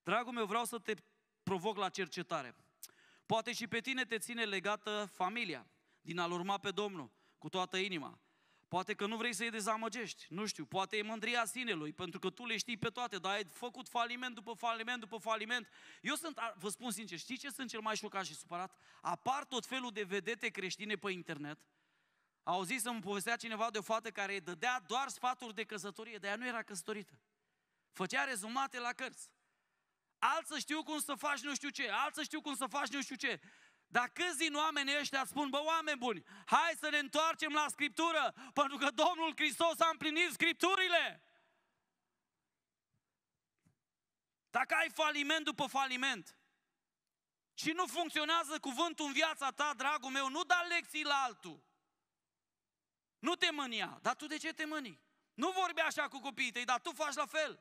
Dragul meu, vreau să te provoc la cercetare. Poate și pe tine te ține legată familia, din a-L urma pe Domnul, cu toată inima. Poate că nu vrei să-i dezamăgești, nu știu, poate e mândria sinelui, pentru că tu le știi pe toate, dar ai făcut faliment după faliment după faliment. Eu sunt, vă spun sincer, știi ce sunt cel mai șocat și supărat? Apar tot felul de vedete creștine pe internet. Auzi să-mi povestea cineva de o fată care îi dădea doar sfaturi de căsătorie, dar ea nu era căsătorită. Făcea rezumate la cărți alții știu cum să faci nu știu ce, alții știu cum să faci nu știu ce. Dar câți din oamenii ăștia spun, bă, oameni buni, hai să ne întoarcem la Scriptură, pentru că Domnul Hristos a împlinit Scripturile. Dacă ai faliment după faliment și nu funcționează cuvântul în viața ta, dragul meu, nu da lecții la altul. Nu te mânia, dar tu de ce te mânii? Nu vorbi așa cu copiii tăi, dar tu faci la fel.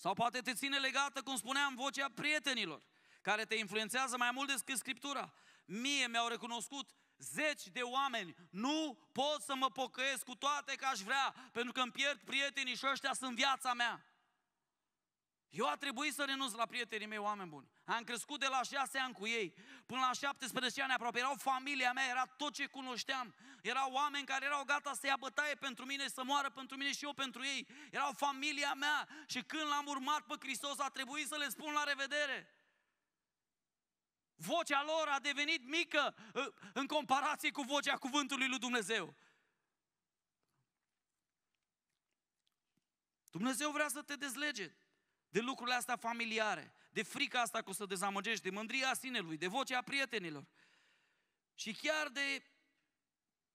Sau poate te ține legată, cum spuneam, vocea prietenilor, care te influențează mai mult decât Scriptura. Mie mi-au recunoscut zeci de oameni, nu pot să mă pocăiesc cu toate că aș vrea, pentru că îmi pierd prietenii și ăștia sunt viața mea. Eu a trebuit să renunț la prietenii mei, oameni buni. Am crescut de la șase ani cu ei, până la 17 ani aproape. Erau familia mea, era tot ce cunoșteam erau oameni care erau gata să ia bătaie pentru mine să moară pentru mine și eu pentru ei. Erau familia mea și când l-am urmat pe Hristos a trebuit să le spun la revedere. Vocea lor a devenit mică uh, în comparație cu vocea cuvântului lui Dumnezeu. Dumnezeu vrea să te dezlege de lucrurile astea familiare, de frica asta cu să dezamăgești, de mândria sinelui, de vocea prietenilor. Și chiar de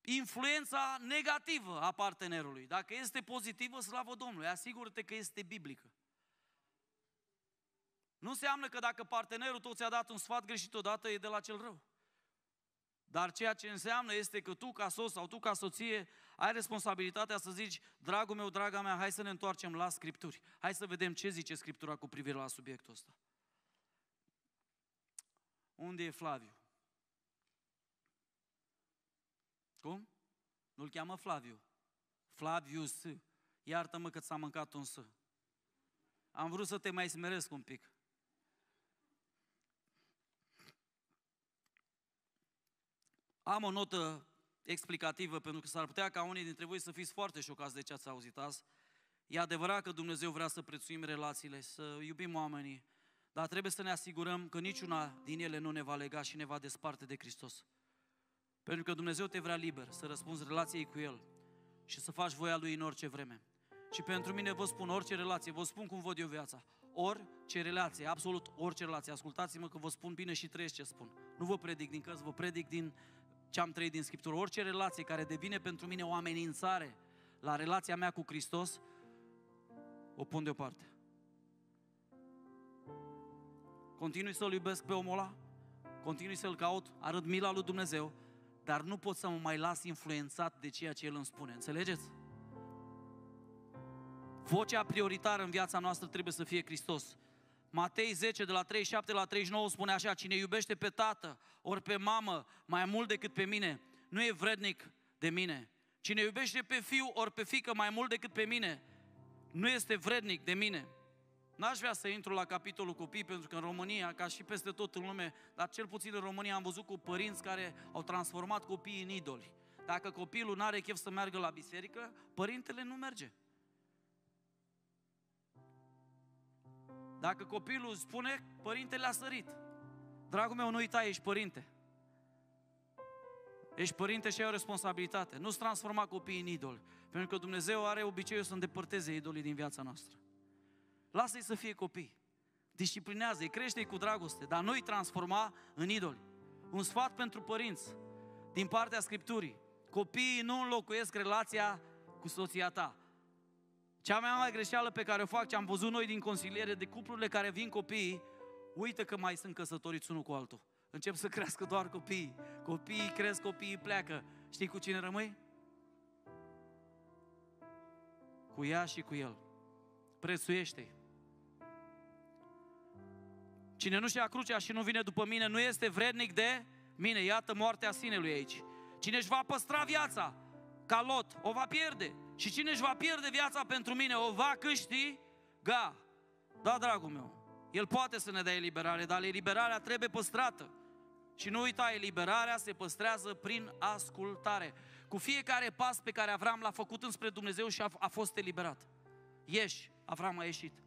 influența negativă a partenerului. Dacă este pozitivă, slavă Domnului, asigură-te că este biblică. Nu înseamnă că dacă partenerul tău ți-a dat un sfat greșit odată, e de la cel rău. Dar ceea ce înseamnă este că tu ca sos sau tu ca soție ai responsabilitatea să zici, dragul meu, draga mea, hai să ne întoarcem la Scripturi. Hai să vedem ce zice Scriptura cu privire la subiectul ăsta. Unde e Flaviu? Cum? Nu-l cheamă Flaviu. Flavius. Iartă-mă că ți a mâncat un S. Am vrut să te mai smeresc un pic. Am o notă explicativă, pentru că s-ar putea ca unii dintre voi să fiți foarte șocați de ce ați auzit azi. E adevărat că Dumnezeu vrea să prețuim relațiile, să iubim oamenii, dar trebuie să ne asigurăm că niciuna din ele nu ne va lega și ne va desparte de Hristos. Pentru că Dumnezeu te vrea liber să răspunzi relației cu El și să faci voia Lui în orice vreme. Și pentru mine vă spun orice relație, vă spun cum văd eu viața. Orice relație, absolut orice relație. Ascultați-mă că vă spun bine și trăiesc ce spun. Nu vă predic din căs, vă predic din ce am trăit din Scriptură. Orice relație care devine pentru mine o amenințare la relația mea cu Hristos, o pun deoparte. Continui să-L iubesc pe omul ăla, continui să-L caut, arăt mila lui Dumnezeu, dar nu pot să mă mai las influențat de ceea ce El îmi spune. Înțelegeți? Vocea prioritară în viața noastră trebuie să fie Hristos. Matei 10, de la 37 la 39 spune așa, cine iubește pe tată ori pe mamă mai mult decât pe mine, nu e vrednic de mine. Cine iubește pe fiu ori pe fică mai mult decât pe mine, nu este vrednic de mine. N-aș vrea să intru la capitolul copii, pentru că în România, ca și peste tot în lume, dar cel puțin în România am văzut cu părinți care au transformat copiii în idoli. Dacă copilul nu are chef să meargă la biserică, părintele nu merge. Dacă copilul spune, părintele a sărit. Dragul meu, nu uita, ești părinte. Ești părinte și ai o responsabilitate. Nu-ți transforma copiii în idol. Pentru că Dumnezeu are obiceiul să îndepărteze idolii din viața noastră. Lasă-i să fie copii. Disciplinează-i, crește-i cu dragoste, dar nu-i transforma în idoli. Un sfat pentru părinți din partea Scripturii. Copiii nu înlocuiesc relația cu soția ta. Cea mai mare greșeală pe care o fac, ce am văzut noi din consiliere de cuplurile care vin copiii, uită că mai sunt căsătoriți unul cu altul. Încep să crească doar copiii. Copiii cresc, copiii pleacă. Știi cu cine rămâi? Cu ea și cu el. Prețuiește-i. Cine nu-și ia crucea și nu vine după mine, nu este vrednic de mine. Iată moartea sinelui aici. Cine își va păstra viața, ca lot, o va pierde. Și cine își va pierde viața pentru mine, o va câștiga. Da, dragul meu, El poate să ne dea eliberare, dar eliberarea trebuie păstrată. Și nu uita, eliberarea se păstrează prin ascultare. Cu fiecare pas pe care Avram l-a făcut înspre Dumnezeu și a, a fost eliberat. Ieși, Avram a ieșit.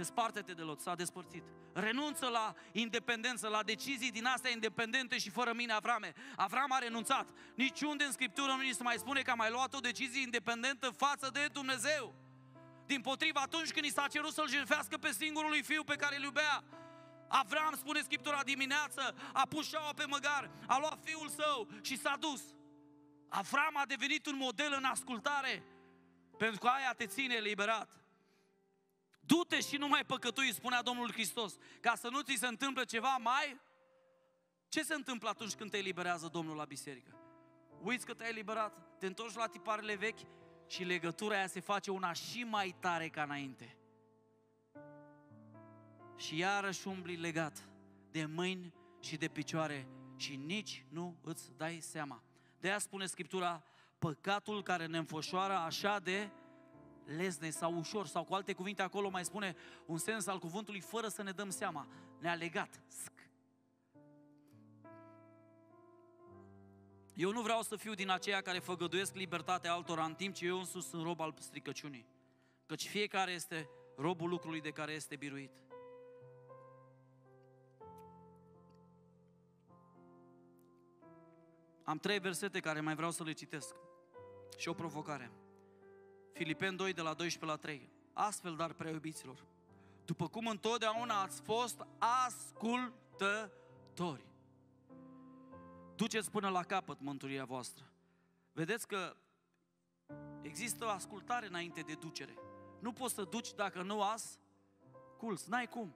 Desparte-te de Lot, s-a despărțit. Renunță la independență, la decizii din astea independente și fără mine, Avrame. Avram a renunțat. Niciunde în Scriptură nu ni se mai spune că a mai luat o decizie independentă față de Dumnezeu. Din potriva, atunci când i s-a cerut să-l jertfească pe singurul lui fiu pe care îl iubea, Avram, spune Scriptura dimineață, a pus șaua pe măgar, a luat fiul său și s-a dus. Avram a devenit un model în ascultare, pentru că aia te ține eliberat. Du-te și nu mai păcătui, spunea Domnul Hristos, ca să nu ți se întâmple ceva mai... Ce se întâmplă atunci când te eliberează Domnul la biserică? Uiți că te-ai eliberat, te întorci la tiparele vechi și legătura aia se face una și mai tare ca înainte. Și iarăși umbli legat de mâini și de picioare și nici nu îți dai seama. De aia spune Scriptura, păcatul care ne înfășoară așa de lezne sau ușor sau cu alte cuvinte acolo mai spune un sens al cuvântului fără să ne dăm seama. Ne-a legat. Sc. Eu nu vreau să fiu din aceia care făgăduiesc libertatea altora în timp ce eu însus sunt rob al stricăciunii. Căci fiecare este robul lucrului de care este biruit. Am trei versete care mai vreau să le citesc și o provocare. Filipen 2 de la 12 la 3. Astfel, dar iubiților, după cum întotdeauna ați fost ascultători. Duceți până la capăt mântuirea voastră. Vedeți că există o ascultare înainte de ducere. Nu poți să duci dacă nu as culți. N-ai cum.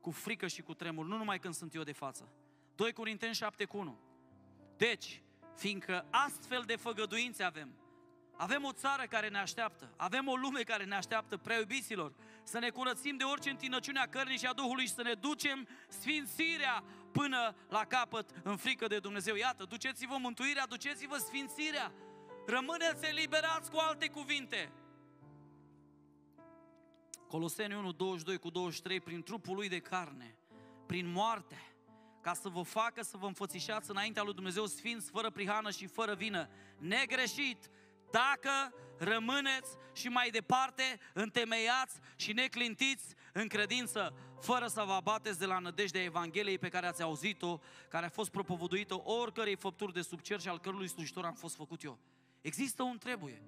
Cu frică și cu tremur, nu numai când sunt eu de față. 2 Corinteni 7 cu 1. Deci, fiindcă astfel de făgăduințe avem, avem o țară care ne așteaptă, avem o lume care ne așteaptă, preubiților, să ne curățim de orice întinăciune a cărnii și a Duhului și să ne ducem sfințirea până la capăt în frică de Dumnezeu. Iată, duceți-vă mântuirea, duceți-vă sfințirea, rămâneți eliberați cu alte cuvinte. Coloseni 1, 22 cu 23, prin trupul lui de carne, prin moarte, ca să vă facă să vă înfățișați înaintea lui Dumnezeu sfinți, fără prihană și fără vină, negreșit, dacă rămâneți și mai departe întemeiați și neclintiți în credință, fără să vă abateți de la nădejdea Evangheliei pe care ați auzit-o, care a fost propovăduită oricărei făpturi de sub cer și al cărului slujitor am fost făcut eu. Există un trebuie.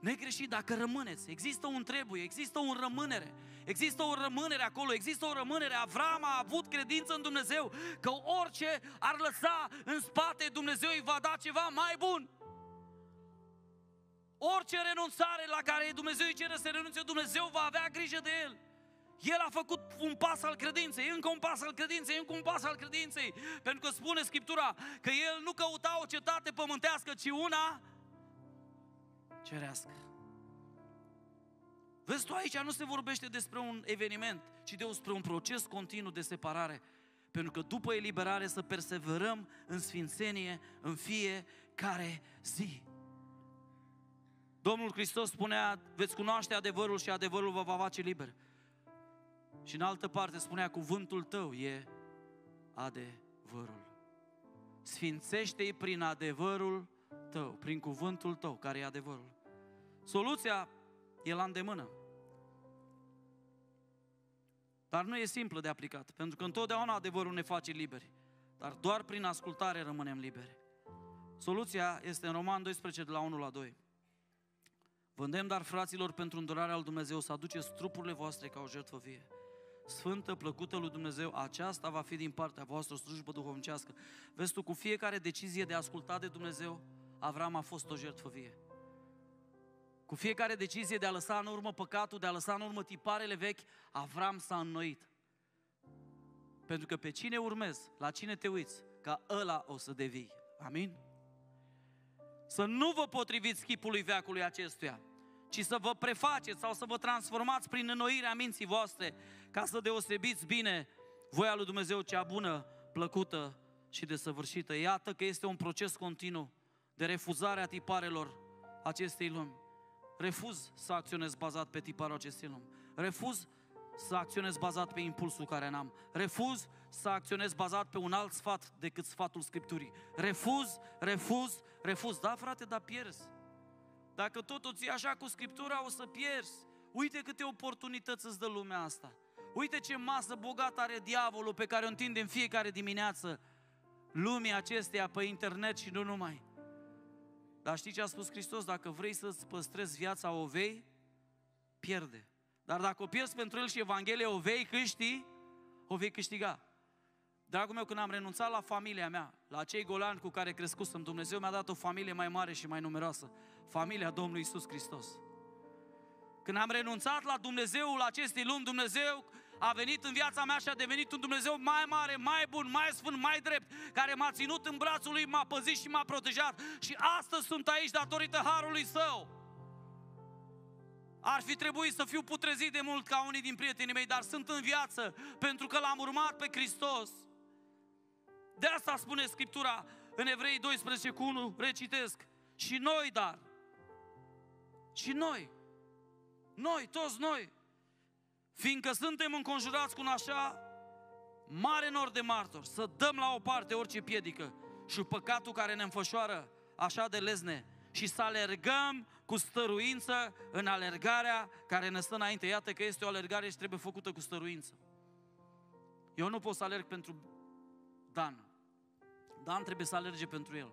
Negreșit dacă rămâneți. Există un trebuie, există un rămânere. Există o rămânere acolo, există o rămânere. Avram a avut credință în Dumnezeu că orice ar lăsa în spate, Dumnezeu îi va da ceva mai bun. Orice renunțare la care Dumnezeu îi cere să renunțe, Dumnezeu va avea grijă de el. El a făcut un pas al credinței, încă un pas al credinței, încă un pas al credinței. Pentru că spune Scriptura că el nu căuta o cetate pământească, ci una cerească. Vezi tu, aici nu se vorbește despre un eveniment, ci despre un proces continuu de separare. Pentru că după eliberare să perseverăm în sfințenie în fiecare zi. Domnul Hristos spunea, veți cunoaște adevărul și adevărul vă va face liber. Și în altă parte spunea, cuvântul tău e adevărul. Sfințește-i prin adevărul tău, prin cuvântul tău, care e adevărul. Soluția e la îndemână. Dar nu e simplă de aplicat, pentru că întotdeauna adevărul ne face liberi. Dar doar prin ascultare rămânem liberi. Soluția este în Roman 12, de la 1 la 2. Vă dar fraților, pentru îndurarea lui Dumnezeu să aduceți trupurile voastre ca o jertfă vie. Sfântă, plăcută lui Dumnezeu, aceasta va fi din partea voastră slujbă duhovnicească. Vezi tu, cu fiecare decizie de a asculta de Dumnezeu, Avram a fost o jertfă vie. Cu fiecare decizie de a lăsa în urmă păcatul, de a lăsa în urmă tiparele vechi, Avram s-a înnoit. Pentru că pe cine urmezi, la cine te uiți, ca ăla o să devii. Amin? Să nu vă potriviți chipului veacului acestuia, ci să vă prefaceți sau să vă transformați prin înnoirea minții voastre, ca să deosebiți bine voia lui Dumnezeu cea bună, plăcută și desăvârșită. Iată că este un proces continuu de refuzare a tiparelor acestei lumi. Refuz să acționez bazat pe tiparul acestei lumi. Refuz să acționez bazat pe impulsul care n-am. Refuz să acționez bazat pe un alt sfat decât sfatul Scripturii. Refuz, refuz, refuz. Da, frate, dar pierzi. Dacă tot o ții așa cu Scriptura, o să pierzi. Uite câte oportunități îți dă lumea asta. Uite ce masă bogată are diavolul pe care o întinde în fiecare dimineață lumii acesteia pe internet și nu numai. Dar știi ce a spus Hristos? Dacă vrei să-ți păstrezi viața, o vei pierde. Dar dacă o pierzi pentru El și Evanghelie, o vei câști, o vei câștiga. Dragul meu, când am renunțat la familia mea, la cei golani cu care crescusem, Dumnezeu mi-a dat o familie mai mare și mai numeroasă familia Domnului Isus Hristos. Când am renunțat la Dumnezeul acestei lumi, Dumnezeu a venit în viața mea și a devenit un Dumnezeu mai mare, mai bun, mai sfânt, mai drept, care m-a ținut în brațul lui, m-a păzit și m-a protejat. Și astăzi sunt aici datorită harului său. Ar fi trebuit să fiu putrezit de mult ca unii din prietenii mei, dar sunt în viață pentru că l-am urmat pe Hristos. De asta spune Scriptura în Evrei 12 cu 1, recitesc. Și noi, dar, și noi, noi, toți noi, fiindcă suntem înconjurați cu un așa mare nor de martori, să dăm la o parte orice piedică și păcatul care ne înfășoară așa de lezne și să alergăm cu stăruință în alergarea care ne stă înainte. Iată că este o alergare și trebuie făcută cu stăruință. Eu nu pot să alerg pentru Dan. Dan trebuie să alerge pentru el.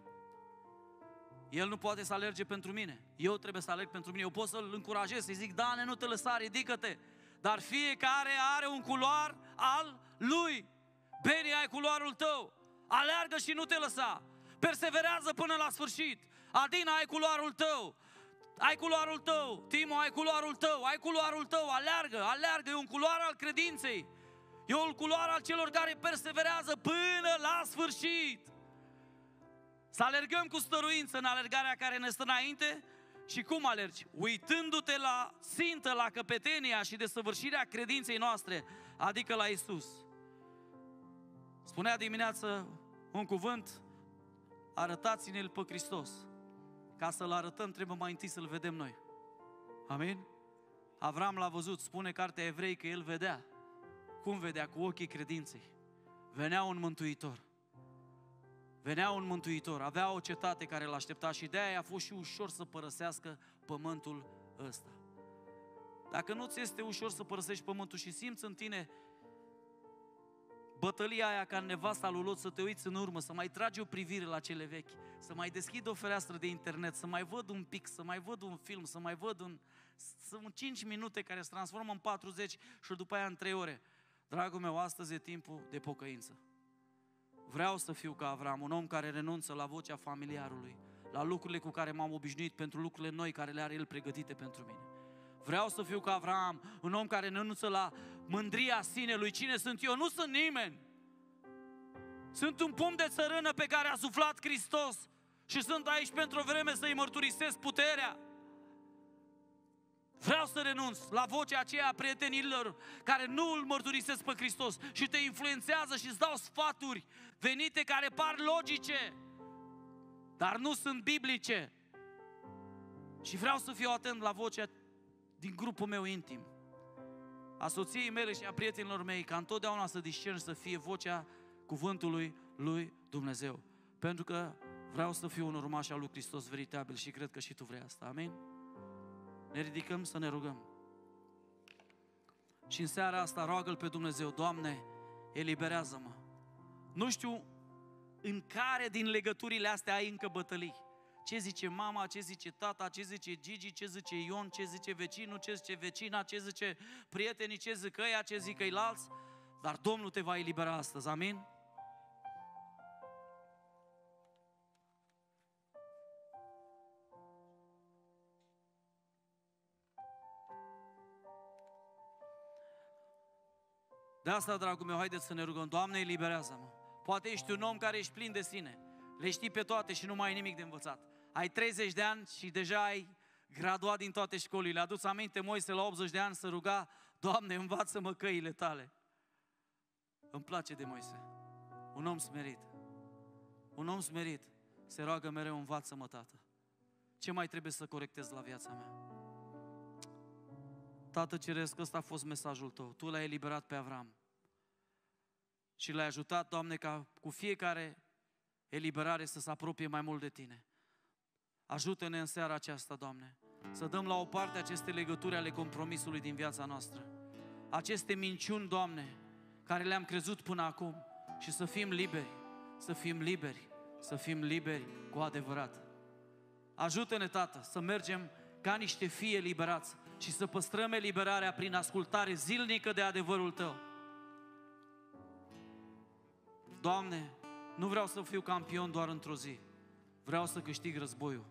El nu poate să alerge pentru mine. Eu trebuie să alerg pentru mine. Eu pot să-l încurajez, să-i zic, Dane, nu te lăsa, ridică-te. Dar fiecare are un culoar al lui. Beni, ai culoarul tău. Aleargă și nu te lăsa. Perseverează până la sfârșit. Adina, ai culoarul tău. Ai culoarul tău. Timo, ai culoarul tău. Ai culoarul tău. Aleargă, aleargă. E un culoar al credinței. E un culoar al celor care perseverează până la sfârșit. Să alergăm cu stăruință în alergarea care ne stă înainte și cum alergi? Uitându-te la sintă, la căpetenia și desăvârșirea credinței noastre, adică la Isus. Spunea dimineață un cuvânt, arătați-ne-l pe Hristos. Ca să-l arătăm, trebuie mai întâi să-l vedem noi. Amin? Avram l-a văzut, spune cartea evrei că el vedea. Cum vedea? Cu ochii credinței. Venea un mântuitor. Venea un mântuitor, avea o cetate care îl aștepta și de-aia a fost și ușor să părăsească pământul ăsta. Dacă nu ți este ușor să părăsești pământul și simți în tine bătălia aia ca nevasta lui Lot să te uiți în urmă, să mai tragi o privire la cele vechi, să mai deschid o fereastră de internet, să mai văd un pic, să mai văd un film, să mai văd un... Sunt 5 minute care se transformă în 40 și după aia în 3 ore. Dragul meu, astăzi e timpul de pocăință. Vreau să fiu ca Avram, un om care renunță la vocea familiarului, la lucrurile cu care m-am obișnuit, pentru lucrurile noi care le are el pregătite pentru mine. Vreau să fiu ca Avram, un om care renunță la mândria sinelui. Cine sunt eu? Nu sunt nimeni. Sunt un pumn de țărână pe care a suflat Hristos și sunt aici pentru o vreme să-i mărturisesc puterea. Vreau să renunț la vocea aceea a prietenilor care nu îl mărturisesc pe Hristos și te influențează și îți dau sfaturi venite care par logice, dar nu sunt biblice. Și vreau să fiu atent la vocea din grupul meu intim, a soției mele și a prietenilor mei, ca întotdeauna să discerni să fie vocea cuvântului lui Dumnezeu. Pentru că vreau să fiu un urmaș al lui Hristos veritabil și cred că și tu vrei asta. Amin? Ne ridicăm să ne rugăm. Și în seara asta roagă pe Dumnezeu, Doamne, eliberează-mă. Nu știu în care din legăturile astea ai încă bătălii. Ce zice mama, ce zice tata, ce zice Gigi, ce zice Ion, ce zice vecinul, ce zice vecina, ce zice prietenii, ce zic ăia, ce zic ei alți. Dar Domnul te va elibera astăzi, amin? De asta, dragul meu, haideți să ne rugăm, Doamne, eliberează-mă. Poate ești un om care ești plin de sine. Le știi pe toate și nu mai ai nimic de învățat. Ai 30 de ani și deja ai graduat din toate școlile. Adu-ți aminte, Moise la 80 de ani să ruga, Doamne, învață-mă căile tale. Îmi place de Moise. Un om smerit. Un om smerit se roagă mereu, învață-mă, Tată. Ce mai trebuie să corectez la viața mea? Tată Ceresc, ăsta a fost mesajul tău. Tu l-ai eliberat pe Avram și le ai ajutat, Doamne, ca cu fiecare eliberare să se apropie mai mult de Tine. Ajută-ne în seara aceasta, Doamne, să dăm la o parte aceste legături ale compromisului din viața noastră. Aceste minciuni, Doamne, care le-am crezut până acum și să fim liberi, să fim liberi, să fim liberi cu adevărat. Ajută-ne, Tată, să mergem ca niște fii eliberați și să păstrăm eliberarea prin ascultare zilnică de adevărul Tău Doamne, nu vreau să fiu campion doar într-o zi. Vreau să câștig războiul.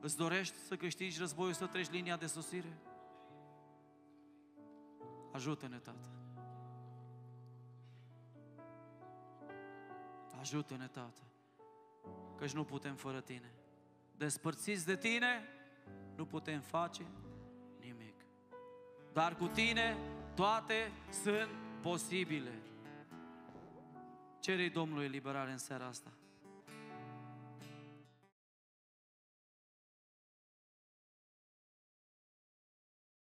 Îți dorești să câștigi războiul, să treci linia de sosire? Ajută-ne, Tată. Ajută-ne, Tată, căci nu putem fără Tine. Despărțiți de Tine, nu putem face nimic. Dar cu Tine toate sunt imposibile. Cerei Domnului eliberare în seara asta.